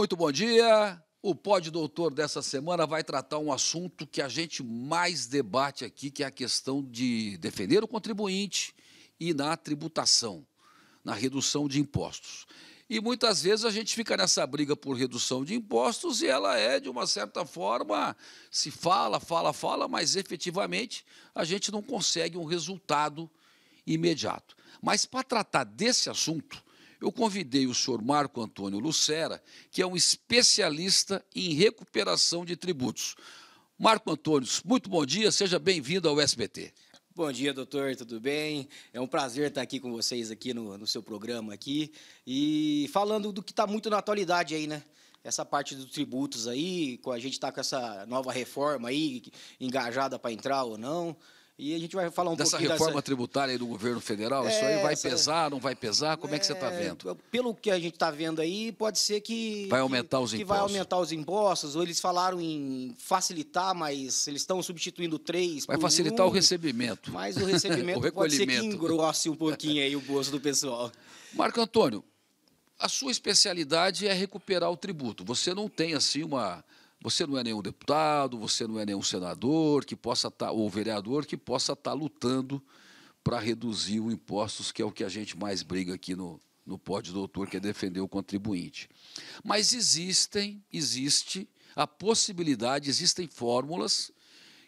Muito bom dia. O Pod Doutor dessa semana vai tratar um assunto que a gente mais debate aqui, que é a questão de defender o contribuinte e na tributação, na redução de impostos. E muitas vezes a gente fica nessa briga por redução de impostos e ela é, de uma certa forma, se fala, fala, fala, mas efetivamente a gente não consegue um resultado imediato. Mas para tratar desse assunto, eu convidei o senhor Marco Antônio Lucera, que é um especialista em recuperação de tributos. Marco Antônio, muito bom dia, seja bem-vindo ao SBT. Bom dia, doutor, tudo bem? É um prazer estar aqui com vocês aqui no, no seu programa aqui e falando do que está muito na atualidade aí, né? Essa parte dos tributos aí, a gente está com essa nova reforma aí, engajada para entrar ou não. E a gente vai falar um dessa pouquinho reforma dessa... tributária do governo federal. É, isso aí é, vai essa... pesar, não vai pesar? Como é, é que você está é, vendo? Pelo que a gente está vendo aí, pode ser que vai aumentar que, os impostos. Que vai aumentar os impostos. Ou eles falaram em facilitar, mas eles estão substituindo três. Vai facilitar um, o recebimento. Mas o recebimento o pode ser que engrosse um pouquinho aí o bolso do pessoal. Marco Antônio, a sua especialidade é recuperar o tributo. Você não tem assim uma você não é nenhum deputado, você não é nenhum senador que possa estar, tá, ou vereador que possa estar tá lutando para reduzir os impostos, que é o que a gente mais briga aqui no, no pódio doutor, que é defender o contribuinte. Mas existem, existe a possibilidade, existem fórmulas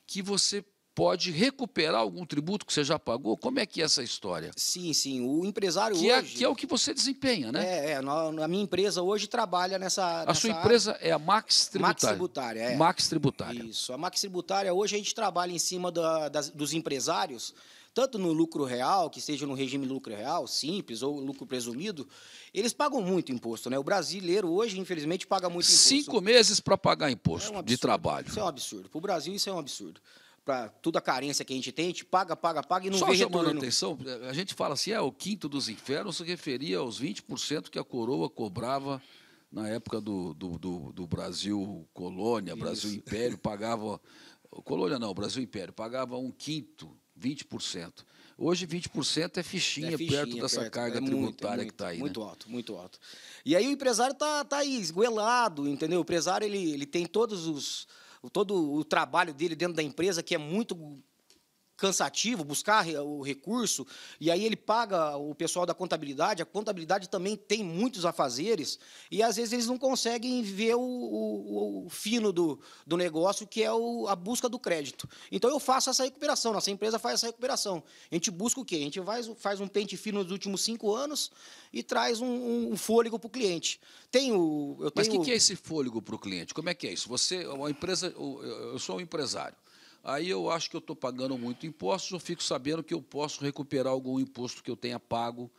que você pode recuperar algum tributo que você já pagou? Como é que é essa história? Sim, sim. O empresário que é, hoje... É, que é o que você desempenha, né? É, é a minha empresa hoje trabalha nessa... A nessa sua empresa área. é a Max Tributária. Max Tributária, é. Max Tributária. Isso. A Max Tributária, hoje a gente trabalha em cima da, das, dos empresários, tanto no lucro real, que seja no regime lucro real, simples ou lucro presumido, eles pagam muito imposto, né? O brasileiro hoje, infelizmente, paga muito imposto. Cinco meses para pagar imposto é um de trabalho. Isso é um absurdo. Para o Brasil, isso é um absurdo para toda a carência que a gente tem, a gente paga, paga, paga e não Só vê chamando retorno. atenção, eh, a gente fala assim, é o quinto dos infernos se referia aos 20% que a coroa cobrava na época do, do, do, do Brasil colônia, Isso. Brasil império, pagava... Colônia não, Brasil império, pagava um quinto, 20%. Hoje, 20% é fichinha, é fichinha perto dessa perto. carga é tributária muito, é muito, que está aí. Muito né? alto, muito alto. E aí o empresário está tá aí, tá esguelado, entendeu? O empresário ele, ele tem todos os todo o trabalho dele dentro da empresa, que é muito cansativo buscar o recurso, e aí ele paga o pessoal da contabilidade, a contabilidade também tem muitos afazeres, e às vezes eles não conseguem ver o, o, o fino do, do negócio, que é o, a busca do crédito. Então eu faço essa recuperação, nossa empresa faz essa recuperação. A gente busca o que A gente faz, faz um pente fino nos últimos cinco anos e traz um, um fôlego para o cliente. Tem o, eu Mas o que, que é esse fôlego para o cliente? Como é que é isso? Você, uma empresa, eu sou um empresário aí eu acho que eu estou pagando muito imposto, eu fico sabendo que eu posso recuperar algum imposto que eu tenha pago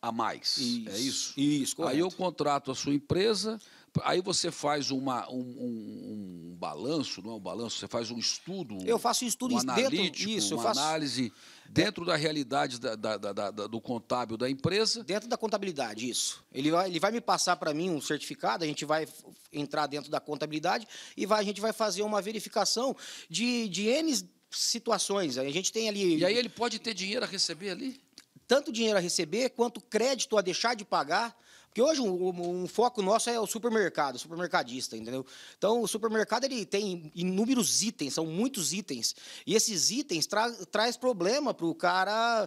a mais. Isso, é isso? Isso, correto. Aí eu contrato a sua empresa Aí você faz uma, um, um, um, balanço, não é um balanço, você faz um estudo. Eu faço um estudo um dentro disso. Uma faço... análise dentro da realidade da, da, da, do contábil da empresa. Dentro da contabilidade, isso. Ele vai, ele vai me passar para mim um certificado, a gente vai entrar dentro da contabilidade e vai, a gente vai fazer uma verificação de, de N situações. A gente tem ali. E aí ele pode ter dinheiro a receber ali? Tanto dinheiro a receber quanto crédito a deixar de pagar porque hoje um, um, foco nosso é o supermercado, o supermercadista, entendeu? Então o supermercado ele tem inúmeros itens, são muitos itens. E esses itens tra traz problema para o cara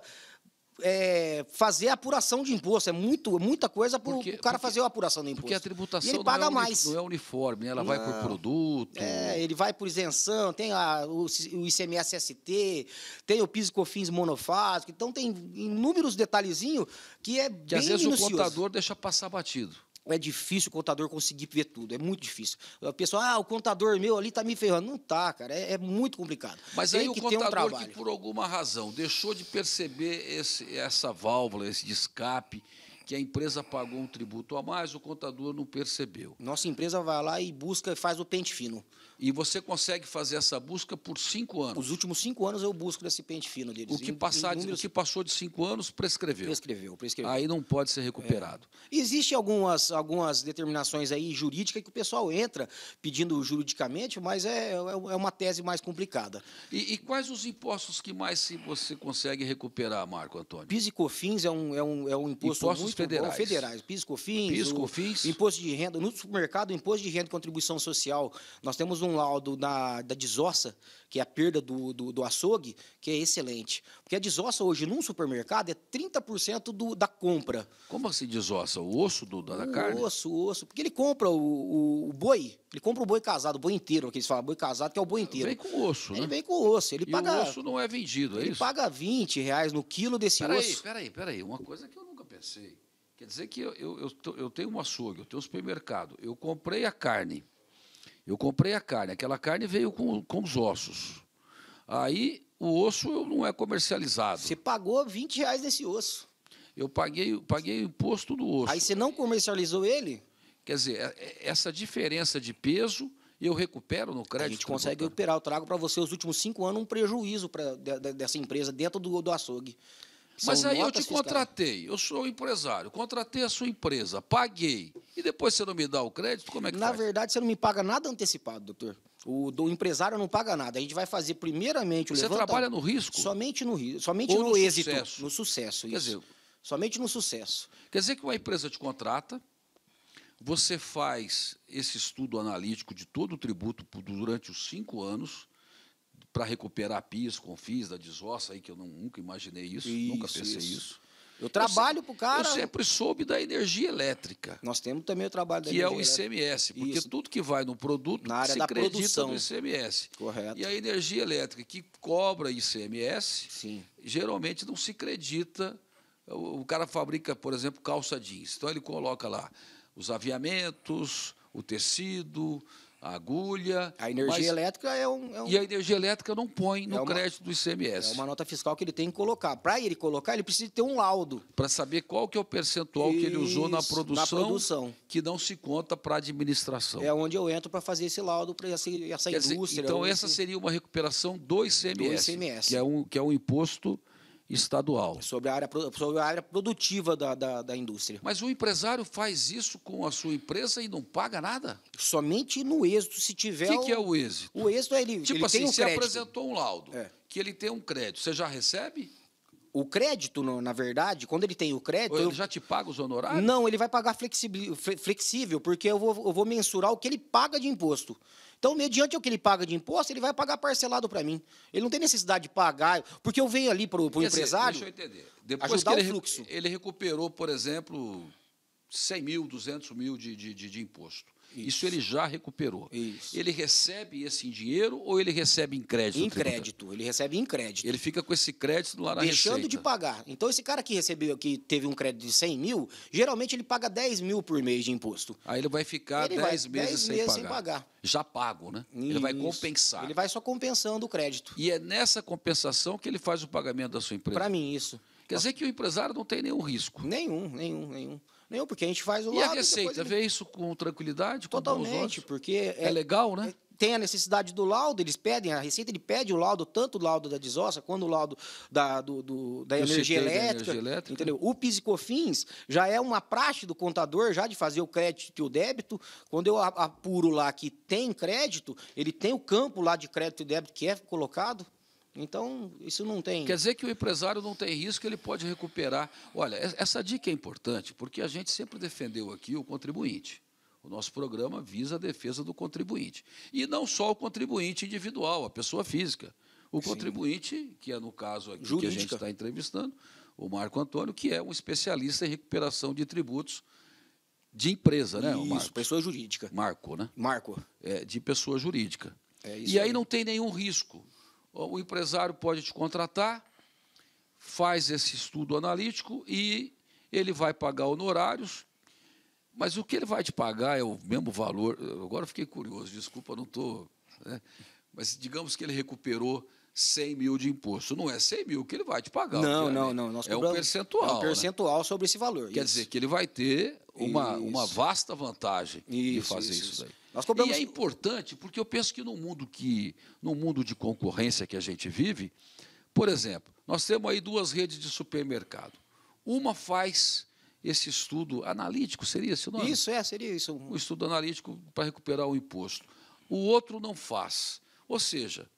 é, fazer a apuração de imposto. É muito, muita coisa para o cara porque, fazer a apuração de imposto. Porque a tributação ele paga não, é mais. não é uniforme, né? ela não. vai por produto. É, ele vai por isenção, tem a, o, o ICMS-ST, tem o PIS e COFINS monofásico. Então, tem inúmeros detalhezinhos que é que bem às vezes minucioso. o contador deixa passar batido é difícil o contador conseguir ver tudo, é muito difícil. O pessoal, ah, o contador meu ali está me ferrando. Não está, cara, é, é muito complicado. Mas Tem aí o contador um que, por alguma razão, deixou de perceber esse, essa válvula, esse escape, que a empresa pagou um tributo a mais, o contador não percebeu. Nossa empresa vai lá e busca e faz o pente fino. E você consegue fazer essa busca por cinco anos. Os últimos cinco anos eu busco desse pente fino deles. O que, passar, números... o que passou de cinco anos prescreveu. Prescreveu, prescreveu. Aí não pode ser é. recuperado. É. Existem algumas, algumas determinações aí jurídicas que o pessoal entra pedindo juridicamente, mas é, é, é uma tese mais complicada. E, e quais os impostos que mais se você consegue recuperar, Marco Antônio? PIS e COFINS é um, é um, é um imposto Impostos muito federais. Bom, federais. PIS, COFINS, PIS, COFINS. imposto de renda. No supermercado, imposto de renda e contribuição social. Nós temos um laudo da, da desossa, que é a perda do, do, do açougue, que é excelente. Porque a desossa hoje num supermercado é 30% do, da compra. Como assim desossa? O osso do, da, o carne? O osso, o osso. Porque ele compra o, o, o, boi, ele compra o boi casado, o boi inteiro, que eles falam, boi casado, que é o boi ah, inteiro. vem com osso, Ele né? vem com osso. Ele e paga, o osso não é vendido, é ele isso? Ele paga 20 reais no quilo desse pera osso. Peraí, peraí, peraí. Uma coisa que eu nunca pensei. Quer dizer que eu, eu, eu, eu tenho um açougue, eu tenho um supermercado, eu comprei a carne eu comprei a carne, aquela carne veio com, com os ossos. Aí o osso não é comercializado. Você pagou 20 reais nesse osso. Eu paguei, paguei o imposto do osso. Aí você não comercializou ele? Quer dizer, é, é, essa diferença de peso eu recupero no crédito. A gente consegue recuperar. Eu trago para você os últimos cinco anos um prejuízo pra, dessa empresa dentro do, do açougue. Mas aí eu te contratei, eu sou empresário, contratei a sua empresa, paguei. E depois você não me dá o crédito, como é que Na faz? verdade, você não me paga nada antecipado, doutor. O do empresário não paga nada. A gente vai fazer primeiramente o Você trabalha no risco? Somente no risco, somente Ou no, no êxito, sucesso. no sucesso. Quer isso. dizer, somente no sucesso. Quer dizer que uma empresa te contrata, você faz esse estudo analítico de todo o tributo durante os cinco anos, para recuperar pis confis, da desossa aí, que eu não, nunca imaginei isso, isso nunca pensei isso. isso. Eu trabalho para o cara. Eu sempre soube da energia elétrica. Nós temos também o trabalho da que energia. Que é o ICMS, elétrica. porque Isso. tudo que vai no produto Na área se da acredita produção. no ICMS. Correto. E a energia elétrica que cobra ICMS, Sim. geralmente não se acredita. O, o cara fabrica, por exemplo, calça jeans. Então ele coloca lá os aviamentos, o tecido, a agulha. A energia mas... elétrica é um, é um, E a energia elétrica não põe no é uma... crédito do ICMS. É uma nota fiscal que ele tem que colocar. Para ele colocar, ele precisa ter um laudo. Para saber qual que é o percentual Isso, que ele usou na produção, na produção, que não se conta para a administração. É onde eu entro para fazer esse laudo para essa, essa indústria. Dizer, então, essa esse... seria uma recuperação do ICMS, do ICMS. Que, é um, que é um imposto estadual. É sobre a área, sobre a área produtiva da, da, da, indústria. Mas o empresário faz isso com a sua empresa e não paga nada? Somente no êxito, se tiver. O que, que, é o êxito? O êxito é ele. Tipo ele assim, tem um você crédito. apresentou um laudo, é. que ele tem um crédito, você já recebe? O crédito, na verdade, quando ele tem o crédito. Ou ele já te paga os honorários? Não, ele vai pagar flexível, flexível porque eu vou, eu vou mensurar o que ele paga de imposto. Então, mediante o que ele paga de imposto, ele vai pagar parcelado para mim. Ele não tem necessidade de pagar, porque eu venho ali para o empresário. deixa eu entender. Depois ajudar que ele, o fluxo. Ele recuperou, por exemplo, 100 mil, 200 mil de, de, de, de imposto. Isso, Isso ele já recuperou. Isso. Ele recebe esse dinheiro ou ele recebe em crédito? Em crédito, ele recebe em crédito. Ele fica com esse crédito lá na Deixando receita. de pagar. Então, esse cara que recebeu, que teve um crédito de 100 mil, geralmente ele paga 10 mil por mês de imposto. Aí ele vai ficar ele 10, vai, meses, 10 sem, meses pagar. sem pagar. Já pago, né? Isso. Ele vai compensar. Ele vai só compensando o crédito. E é nessa compensação que ele faz o pagamento da sua empresa. Para mim, isso. Quer dizer que o empresário não tem nenhum risco. Nenhum, nenhum, nenhum. Nenhum, porque a gente faz o laudo lado... E a receita ele... vê isso com tranquilidade? Com Totalmente, porque... É, é, legal, né? Tem a necessidade do laudo, eles pedem, a receita ele pede o laudo, tanto o laudo da desossa, quanto o laudo da, do, do da, energia elétrica, da, energia elétrica, Entendeu? O PIS e COFINS já é uma praxe do contador, já de fazer o crédito e o débito. Quando eu apuro lá que tem crédito, ele tem o campo lá de crédito e débito que é colocado. Então, isso não tem. Quer dizer que o empresário não tem risco, ele pode recuperar. Olha, essa dica é importante, porque a gente sempre defendeu aqui o contribuinte. O nosso programa visa a defesa do contribuinte. E não só o contribuinte individual, a pessoa física. O Sim. contribuinte, que é no caso aqui Jurídica. que a gente está entrevistando, o Marco Antônio, que é um especialista em recuperação de tributos de empresa, né? Isso, pessoa jurídica. Marco, né? Marco. É, de pessoa jurídica. É e aí, aí não tem nenhum risco o empresário pode te contratar, faz esse estudo analítico e ele vai pagar honorários, mas o que ele vai te pagar é o mesmo valor. Agora fiquei curioso, desculpa, não estou. Né? Mas digamos que ele recuperou 100 mil de imposto. Não é 100 mil que ele vai te pagar. Não, é, não, né? não. Nós é um percentual. É um né? percentual né? sobre esse valor. Quer isso. dizer que ele vai ter uma, uma vasta vantagem isso, de fazer isso, isso daí. E é importante porque eu penso que no mundo que no mundo de concorrência que a gente vive, por exemplo, nós temos aí duas redes de supermercado. Uma faz esse estudo analítico, seria esse o nome? Isso, é, seria isso. Um estudo analítico para recuperar o imposto. O outro não faz. Ou seja...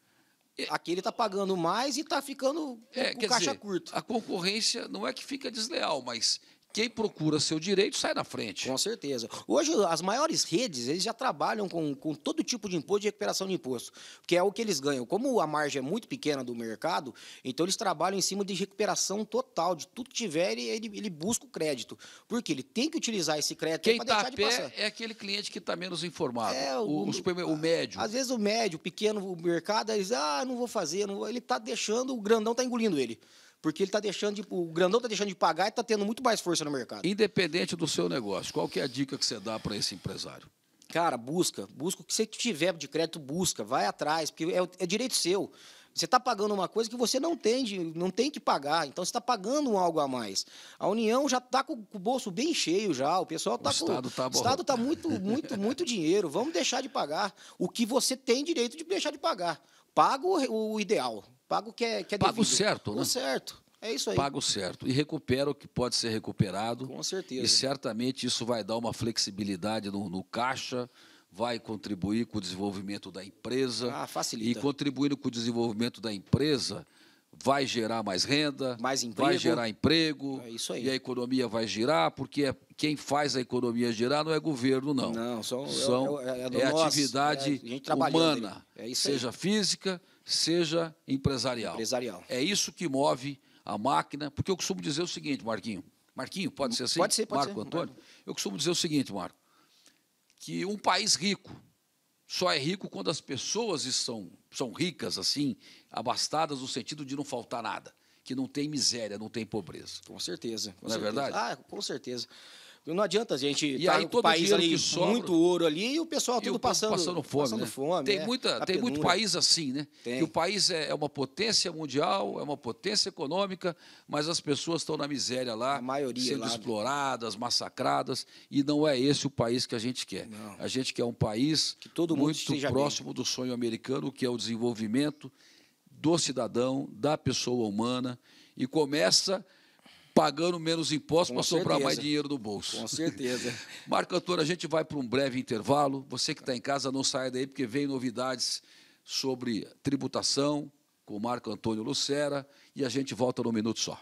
É Aqui ele está pagando mais e está ficando é, com caixa dizer, curto. A concorrência não é que fica desleal, mas quem procura seu direito sai na frente. Com certeza. Hoje, as maiores redes, eles já trabalham com, com todo tipo de imposto de recuperação de imposto, que é o que eles ganham. Como a margem é muito pequena do mercado, então eles trabalham em cima de recuperação total, de tudo que tiver, ele, ele, ele busca o crédito. Porque ele tem que utilizar esse crédito Quem para tá deixar pé de É aquele cliente que está menos informado, é, o, o, o, o, médio. Às vezes o médio, o pequeno, o mercado, eles, ah, não vou fazer, não vou. ele está deixando, o grandão está engolindo ele. Porque ele está deixando de, o grandão está deixando de pagar e está tendo muito mais força no mercado. Independente do seu negócio, qual que é a dica que você dá para esse empresário? Cara, busca. Busca o que você tiver de crédito, busca. Vai atrás, porque é, é direito seu. Você está pagando uma coisa que você não tem, de, não tem que pagar. Então você está pagando algo a mais. A União já está com, com, o bolso bem cheio já. O pessoal está com. Estado tá o Estado está muito, muito, muito dinheiro. Vamos deixar de pagar o que você tem direito de deixar de pagar. Paga o, o ideal. Paga o que é, que é devido. o certo, né? O certo. É isso aí. Paga o certo. E recupera o que pode ser recuperado. Com certeza. E certamente isso vai dar uma flexibilidade no, no caixa, vai contribuir com o desenvolvimento da empresa. Ah, facilita. E contribuindo com o desenvolvimento da empresa, vai gerar mais renda, mais emprego. vai gerar emprego, é isso aí. e a economia vai girar, porque é, quem faz a economia girar não é governo, não. Não, são, são é, é, é atividade é nós, humana, é seja aí. física, seja empresarial. empresarial. É isso que move a máquina, porque eu costumo dizer o seguinte, Marquinho. Marquinho, pode ser assim? Pode ser, pode Marco ser. Antônio? Eu costumo dizer o seguinte, Marco, que um país rico só é rico quando as pessoas são, são ricas, assim, abastadas no sentido de não faltar nada, que não tem miséria, não tem pobreza. Com certeza. Com não é certeza. é verdade? Ah, com certeza. Não adianta a gente e tá aí, todo país ali sobra, muito ouro ali e o pessoal tudo o passando, passando fome. Passando né? fome tem é, muita, tem muito país assim, né? Tem. Que o país é, é, uma potência mundial, é uma potência econômica, mas as pessoas estão na miséria lá, sendo lá, né? exploradas, massacradas, e não é esse o país que a gente quer. Não. A gente quer um país que todo mundo muito próximo bem. do sonho americano, que é o desenvolvimento do cidadão, da pessoa humana, e começa pagando menos impostos para sobrar mais dinheiro no bolso. Com certeza. Marco Antônio, a gente vai para um breve intervalo. Você que está em casa, não saia daí, porque vem novidades sobre tributação com Marco Antônio Lucera e a gente volta num minuto só.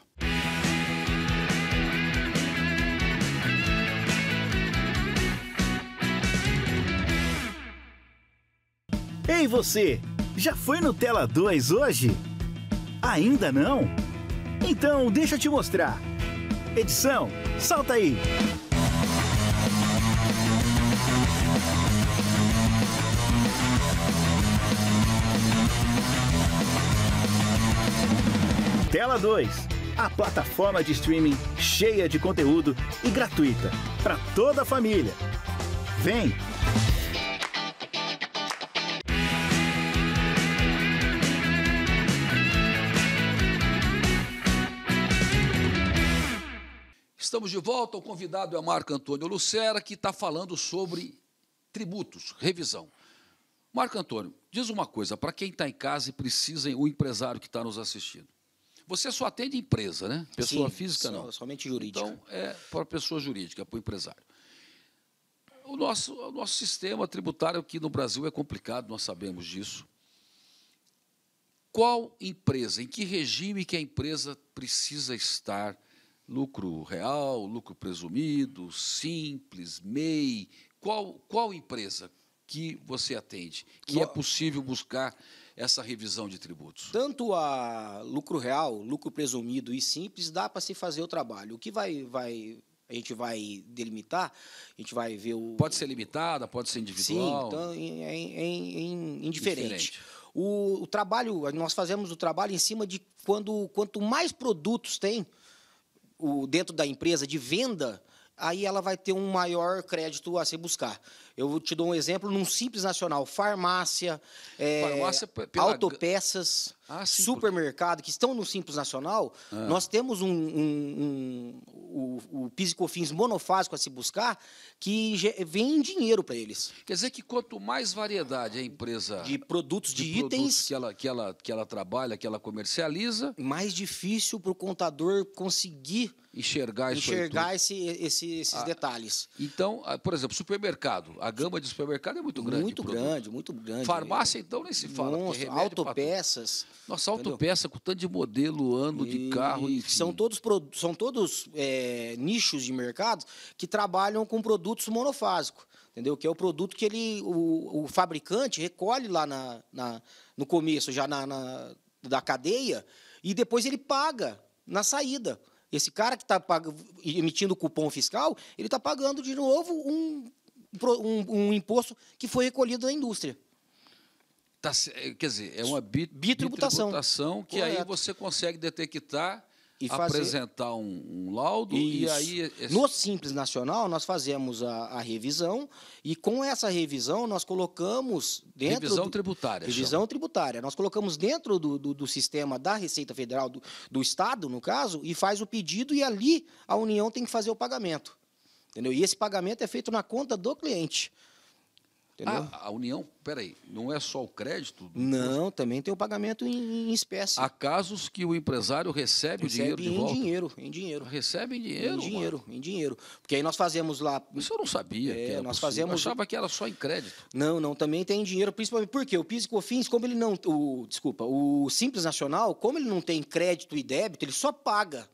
Ei você, já foi no Tela 2 hoje? Ainda não? Então, deixa eu te mostrar. Edição, solta aí. Tela 2, a plataforma de streaming cheia de conteúdo e gratuita para toda a família. Vem, Estamos de volta o convidado é Marco Antônio Lucera, que está falando sobre tributos, revisão. Marco Antônio, diz uma coisa, para quem está em casa e precisa, o empresário que está nos assistindo. Você só atende empresa, né? Pessoa Sim, física não. Somente jurídica. Então, é para pessoa jurídica, para o empresário. O nosso, o nosso sistema tributário aqui no Brasil é complicado, nós sabemos disso. Qual empresa, em que regime que a empresa precisa estar Lucro real, lucro presumido, simples, MEI. Qual, qual empresa que você atende que é possível buscar essa revisão de tributos? Tanto a lucro real, lucro presumido e simples, dá para se fazer o trabalho. O que vai, vai, a gente vai delimitar, a gente vai ver o. Pode ser limitada, pode ser individual. Sim, então, é, indiferente. indiferente. O, o trabalho, nós fazemos o trabalho em cima de quando quanto mais produtos tem, o, dentro da empresa de venda, aí ela vai ter um maior crédito a se buscar. Eu te dou um exemplo num simples nacional: farmácia, é, farmácia pela... autopeças, ah, sim, supermercado, porque... que estão no simples nacional. Ah. Nós temos um, um, o, o PIS e COFINS monofásico a se buscar, que vem dinheiro para eles. Quer dizer que quanto mais variedade a empresa... De produtos, de, de produtos itens... Que ela, que, ela, que ela trabalha, que ela comercializa... Mais difícil para o contador conseguir enxergar, enxergar esse, esse, esses ah, detalhes. Então, ah, por exemplo, supermercado. A gama de supermercado é muito grande. Muito grande, muito grande. Farmácia, então, nem se fala. autopeças. Pra... Nossa, autopeça com tanto de modelo, ano, de carro, enfim. São todos, são todos é, nichos de mercado que trabalham com produtos monofásicos. Entendeu? Que é o produto que ele, o, o fabricante recolhe lá na, na, no começo, já na, na da cadeia, e depois ele paga na saída. Esse cara que está emitindo cupom fiscal, ele está pagando de novo um, um, um, imposto que foi recolhido da indústria. Tá, eh, quer dizer, é uma bitributação. bitributação que Correto. aí você consegue detectar e apresentar um, um, laudo Isso. e aí no simples nacional nós fazemos a, a, revisão e com essa revisão nós colocamos dentro revisão do... tributária revisão chama. tributária nós colocamos dentro do, do, do, sistema da Receita Federal do, do Estado no caso e faz o pedido e ali a União tem que fazer o pagamento entendeu e esse pagamento é feito na conta do cliente ah, Entendeu? a União, peraí, não é só o crédito? Não, também tem o pagamento em, em espécie. Há casos que o empresário recebe, recebe o dinheiro de em volta? em dinheiro, em dinheiro. Recebe em dinheiro? Em dinheiro, mano. em dinheiro. Porque aí nós fazemos lá... Isso eu não sabia. É, nós fazemos... Eu achava que era só em crédito. Não, não, também tem dinheiro, principalmente porque o PIS e COFINS, como ele não... O, desculpa, o Simples Nacional, como ele não tem crédito e débito, ele só paga.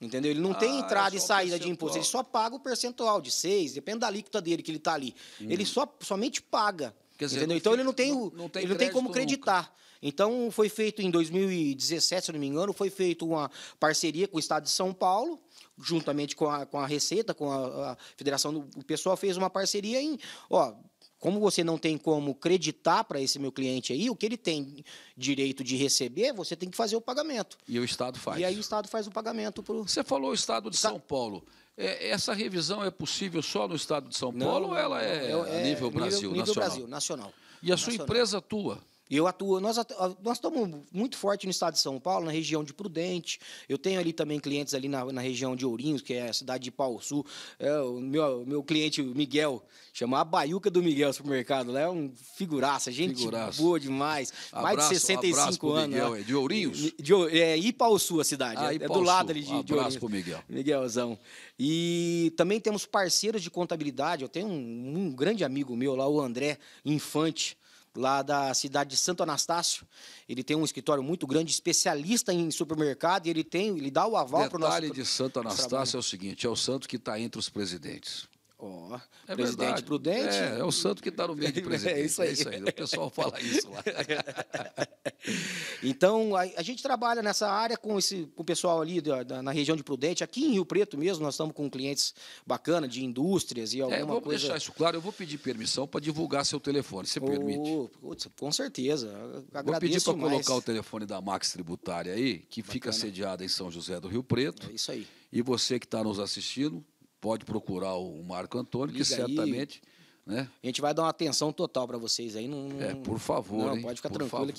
Entendeu? Ele não ah, tem entrada é e saída de imposto, ele só paga o percentual de 6, depende da alíquota dele que ele está ali. Hum. Ele só, somente paga. Dizer, entendeu? Então fica, ele não tem, não, não tem ele não tem como acreditar. Então foi feito em 2017, se não me engano, foi feita uma parceria com o Estado de São Paulo, juntamente com a, com a Receita, com a, a Federação do o pessoal fez uma parceria em, ó, como você não tem como creditar para esse meu cliente aí, o que ele tem direito de receber, você tem que fazer o pagamento. E o Estado faz. E aí o Estado faz o pagamento. o. Você falou o Estado de São Paulo. É, essa revisão é possível só no Estado de São Paulo não, ou ela é, é, é nível Brasil, nível, nível nacional? Brasil, nacional. E a sua nacional. empresa atua? É eu atuo, nós, atu, nós estamos muito forte no estado de São Paulo, na região de Prudente. Eu tenho ali também clientes ali na, na região de Ourinhos, que é a cidade de Pau Sul. É, o meu, meu cliente, Miguel, chama a Baiuca do Miguel Supermercado. Lá é um figuraça, gente figuraça. boa demais. Abraço, Mais de 65 anos. Né? Miguel, é de Ourinhos? De, é, Ipau Sul a cidade. Ah, é do lado ali de, abraço de Ourinhos. Abraço pro Miguel. Miguelzão. E também temos parceiros de contabilidade. Eu tenho um, um grande amigo meu lá, o André Infante lá da cidade de Santo Anastácio. Ele tem um escritório muito grande, especialista em supermercado, e ele tem, ele dá o aval para o nosso. O detalhe de Santo Anastácio trabalho. é o seguinte: é o santo que está entre os presidentes. Ó, oh, é presidente verdade. prudente. É, é, o santo que está no meio do é presidente. É isso aí. É isso aí. O pessoal fala isso lá. então, a, a, gente trabalha nessa área com, esse, com o pessoal ali da, da, na região de Prudente. Aqui em Rio Preto mesmo, nós estamos com clientes bacanas de indústrias e é, alguma é, vamos coisa... deixar isso claro. Eu vou pedir permissão para divulgar seu telefone. Você oh, permite? Putz, com certeza. Eu vou pedir para colocar o telefone da Max Tributária aí, que Bacana. fica sediada em São José do Rio Preto. É isso aí. E você que está nos assistindo, pode procurar o Marco Antônio, Liga que certamente aí. Né? A gente vai dar uma atenção total para vocês aí. Não, é, por favor. Não, hein? pode ficar por tranquilo favor.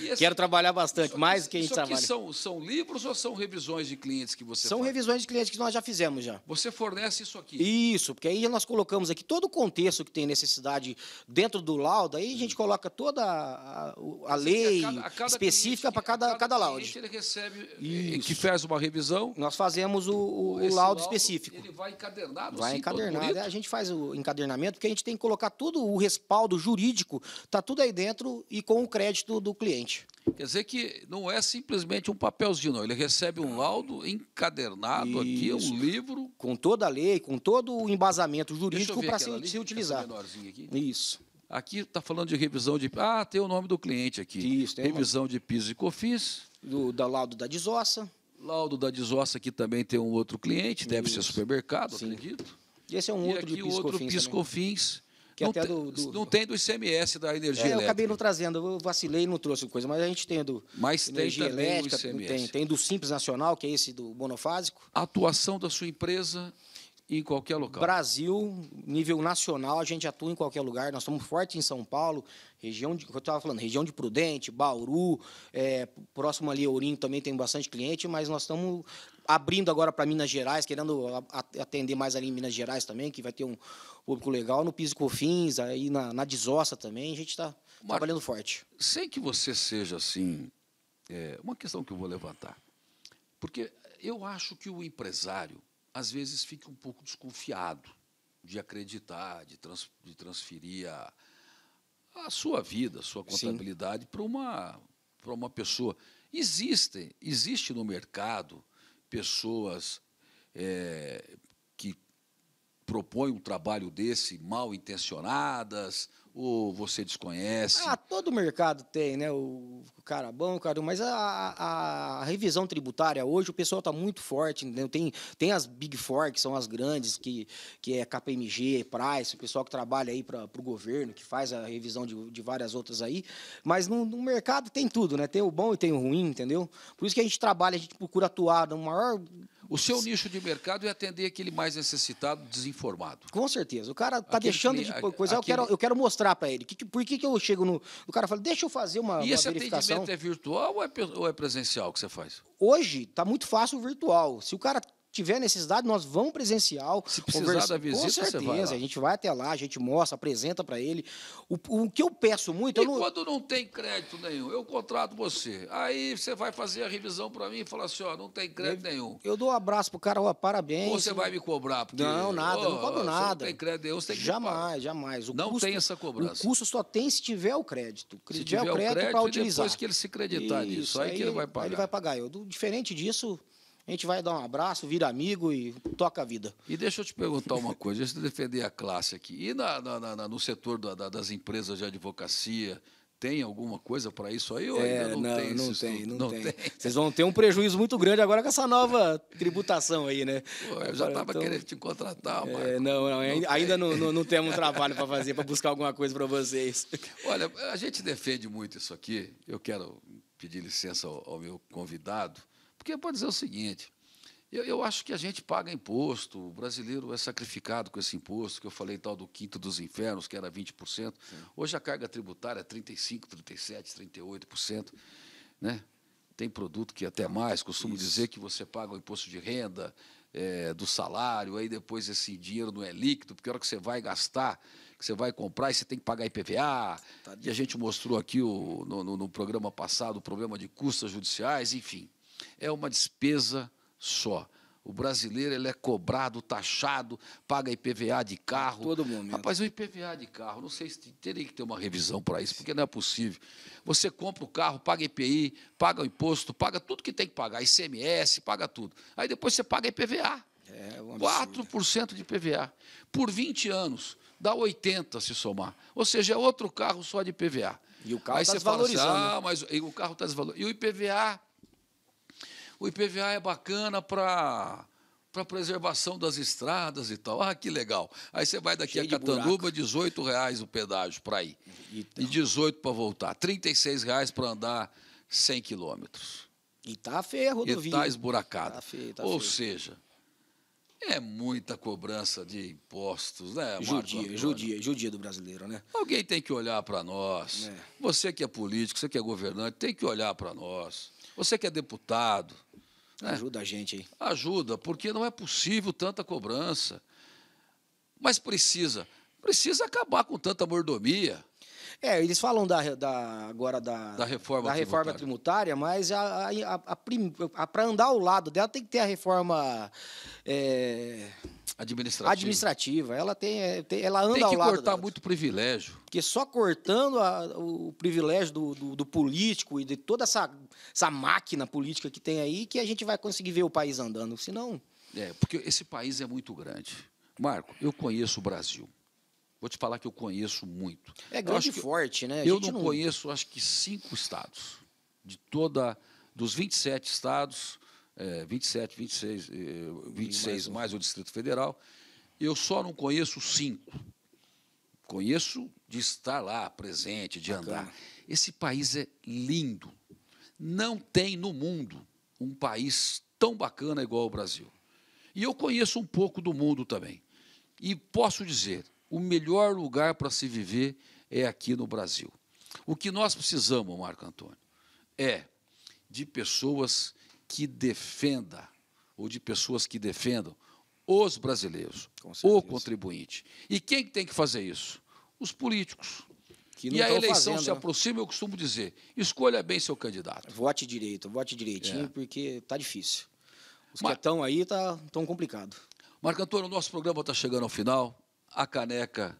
que. esse... Quero trabalhar bastante, isso, mais do que a gente isso trabalha. São, são livros ou são revisões de clientes que você São faz? revisões de clientes que nós já fizemos já. Você fornece isso aqui? Isso, porque aí nós colocamos aqui todo o contexto que tem necessidade dentro do laudo, aí a gente coloca toda a, a lei a cada, a cada específica para cada, cada, cada laudo. Ele recebe eh, isso. que faz uma revisão. Nós fazemos o, o, o laudo, laudo, específico. Ele vai encadernado, Vai assim, encadernado. A gente faz o encadernamento, porque a gente tem que colocar tudo o respaldo jurídico, está tudo aí dentro e com o crédito do cliente. Quer dizer que não é simplesmente um papelzinho, não. Ele recebe um laudo encadernado Isso. aqui, um livro. Com toda a lei, com todo o embasamento jurídico para se, se, utilizar. Aqui. Isso. Aqui está falando de revisão de. Ah, tem o nome do cliente aqui. Isso, tem revisão de PIS e COFIS. Do, da laudo da desossa. Laudo da desossa aqui também tem um outro cliente, deve Isso. ser supermercado, Sim. acredito. E esse é um e outro aqui, do Piscofins. outro Piscofins. Que é não, até do, do, não tem do ICMS da energia é, elétrica. Eu acabei não trazendo, eu vacilei, não trouxe coisa, mas a gente tem do mas energia tem elétrica, tem, tem do Simples Nacional, que é esse do monofásico. A atuação da sua empresa em qualquer local. Brasil, nível nacional, a gente atua em qualquer lugar. Nós estamos fortes em São Paulo, região de, eu estava falando, região de Prudente, Bauru, é, próximo ali a Ourinho também tem bastante cliente, mas nós estamos abrindo agora para Minas Gerais, querendo atender mais ali em Minas Gerais também, que vai ter um público legal, no Piso Cofins, aí na, na Desossa também, a gente está trabalhando forte. Sem que você seja assim, é, uma questão que eu vou levantar, porque eu acho que o empresário, às vezes, fica um pouco desconfiado de acreditar, de, trans, de transferir a, a sua vida, a sua contabilidade para uma, uma pessoa. Existem, existe no mercado pessoas é, propõe um trabalho desse mal intencionadas? Ou você desconhece? Ah, todo mercado tem, né? O cara bom, o cara. Mas a, a, revisão tributária hoje, o pessoal está muito forte. entendeu Tem, tem as Big Four, que são as grandes, que, que é KPMG, Price, o pessoal que trabalha aí para o governo, que faz a revisão de, de várias outras aí. Mas no, no mercado tem tudo, né? Tem o bom e tem o ruim, entendeu? Por isso que a gente trabalha, a gente procura atuar no maior o seu nicho de mercado é atender aquele mais necessitado, desinformado. Com certeza. O cara está deixando de coisa. Aquele... Eu, quero, eu quero mostrar para ele. Que, que, por que, que eu chego no. O cara fala, deixa eu fazer uma. E esse uma atendimento é virtual ou é, ou é presencial que você faz? Hoje está muito fácil o virtual. Se o cara tiver necessidade, nós vamos presencial. Se precisar da visita, com certeza, você vai lá. a gente vai até lá, a gente mostra, apresenta para ele. O, o, que eu peço muito... E quando não tem crédito nenhum, eu contrato você. Aí você vai fazer a revisão para mim e falar assim, ó, não tem crédito eu, nenhum. Eu dou um abraço pro cara, ó, parabéns. Ou você vai me cobrar? Porque, não, nada, oh, não cobro nada. não tem crédito nenhum, você tem que Jamais, jamais. O não custo, tem essa cobrança. O custo só tem se tiver o crédito. Se, se tiver, tiver o crédito, crédito para utilizar. depois que ele se acreditar nisso, aí, aí que ele vai pagar. Ele vai pagar. Eu, diferente disso a gente vai dar um abraço, vira amigo e toca a vida. E deixa eu te perguntar uma coisa, deixa eu defender a classe aqui. E na, na, na, no setor da, da, das empresas de advocacia, tem alguma coisa para isso aí? Ou é, ainda não, não tem, não tem, não, não tem. tem. Vocês vão ter um prejuízo muito grande agora com essa nova tributação aí, né? Pô, eu já estava então... querendo te contratar, mas É, não, não, não ainda não, não, temos trabalho para fazer, para buscar alguma coisa para vocês. Olha, a gente defende muito isso aqui. Eu quero pedir licença ao, ao meu convidado porque pode dizer o seguinte: eu, eu, acho que a gente paga imposto, o brasileiro é sacrificado com esse imposto, que eu falei tal do quinto dos infernos, que era 20%. Sim. Hoje a carga tributária é 35%, 37%, 38%. Né? Tem produto que é até mais, costumo Isso. dizer que você paga o imposto de renda, é, do salário, aí depois esse dinheiro não é líquido, porque a hora que você vai gastar, que você vai comprar, e você tem que pagar IPVA. Tá e a gente mostrou aqui o, no, no, no programa passado o problema de custas judiciais, enfim é uma despesa só. O brasileiro ele é cobrado, taxado, paga IPVA de carro. Todo momento. Rapaz, né? o IPVA de carro, não sei se teria que ter uma revisão para isso, porque não é possível. Você compra o carro, paga IPI, paga o imposto, paga tudo que tem que pagar, ICMS, paga tudo. Aí depois você paga IPVA. É, é um 4% de IPVA. Por 20 anos, dá 80 se somar. Ou seja, é outro carro só de IPVA. E o carro está assim, desvalorizando. Assim, ah, mas e o carro está desvalorizando. E o IPVA o IPVA é bacana para para preservação das estradas e tal. Ah, que legal. Aí você vai daqui Cheio a Catanduba, de reais o pedágio para ir. Então. E 18 para voltar. 36 reais para andar 100 quilômetros. E tá feia a rodovia. E tá esburacada. Tá feio, tá Ou feio. seja, é muita cobrança de impostos, né? Marco judia, Antônio? judia, judia do brasileiro, né? Alguém tem que olhar para nós. É. Você que é político, você que é governante, tem que olhar para nós. Você que é deputado, é. Ajuda a gente aí. Ajuda, porque não é possível tanta cobrança. Mas precisa. Precisa acabar com tanta mordomia. É, eles falam da, da agora da, da, reforma, da tributária. reforma tributária, mas a, a, a, a para andar ao lado dela tem que ter a reforma. É Administrativa. administrativa. Ela tem, é, tem, ela anda ao lado. Tem que cortar muito privilégio. Porque só cortando a, o privilégio do, do, do, político e de toda essa, essa máquina política que tem aí que a gente vai conseguir ver o país andando. Senão. É, porque esse país é muito grande. Marco, eu conheço o Brasil. Vou te falar que eu conheço muito. É grande e forte, né? A eu não, não conheço, acho que cinco estados de toda dos 27 estados é, 27, 26, 26 mais, mais o Distrito Federal. Eu só não conheço cinco. Conheço de estar lá, presente, de Bacana. andar. Esse país é lindo. Não tem no mundo um país tão bacana igual o Brasil. E eu conheço um pouco do mundo também. E posso dizer, o melhor lugar para se viver é aqui no Brasil. O que nós precisamos, Marco Antônio, é de pessoas que defenda, ou de pessoas que defendam, os brasileiros, o contribuinte. E quem tem que fazer isso? Os políticos. e a eleição fazendo, se né? aproxima, eu costumo dizer, escolha bem seu candidato. Vote direito, vote direitinho, é. porque tá difícil. Os Mar... que estão aí tá tão complicado. Marco Antônio, o nosso programa está chegando ao final. A caneca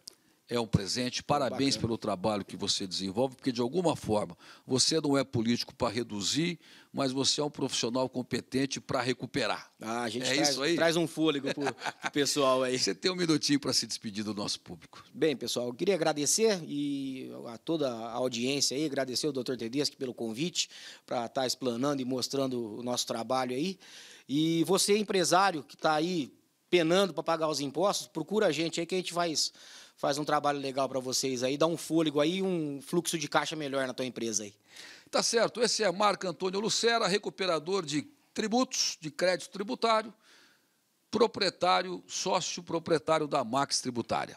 é um presente. Parabéns Bacana. pelo trabalho que você desenvolve, porque de alguma forma você não é político para reduzir, mas você é um profissional competente para recuperar. Ah, a gente é traz, isso aí? traz um fôlego para o pessoal aí. Você tem um minutinho para se despedir do nosso público. Bem, pessoal, eu queria agradecer e a toda a audiência aí, agradecer ao doutor Tedeschi pelo convite para estar tá explanando e mostrando o nosso trabalho aí. E você, empresário, que está aí penando para pagar os impostos, procura a gente aí que a gente faz. Vai faz um trabalho legal para vocês aí, dá um fôlego aí, um fluxo de caixa melhor na tua empresa aí. Tá certo. Esse é Marco Antônio Lucera, recuperador de tributos, de crédito tributário, proprietário, sócio proprietário da Max Tributária.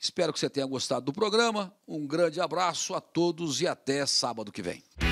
Espero que você tenha gostado do programa. Um grande abraço a todos e até sábado que vem.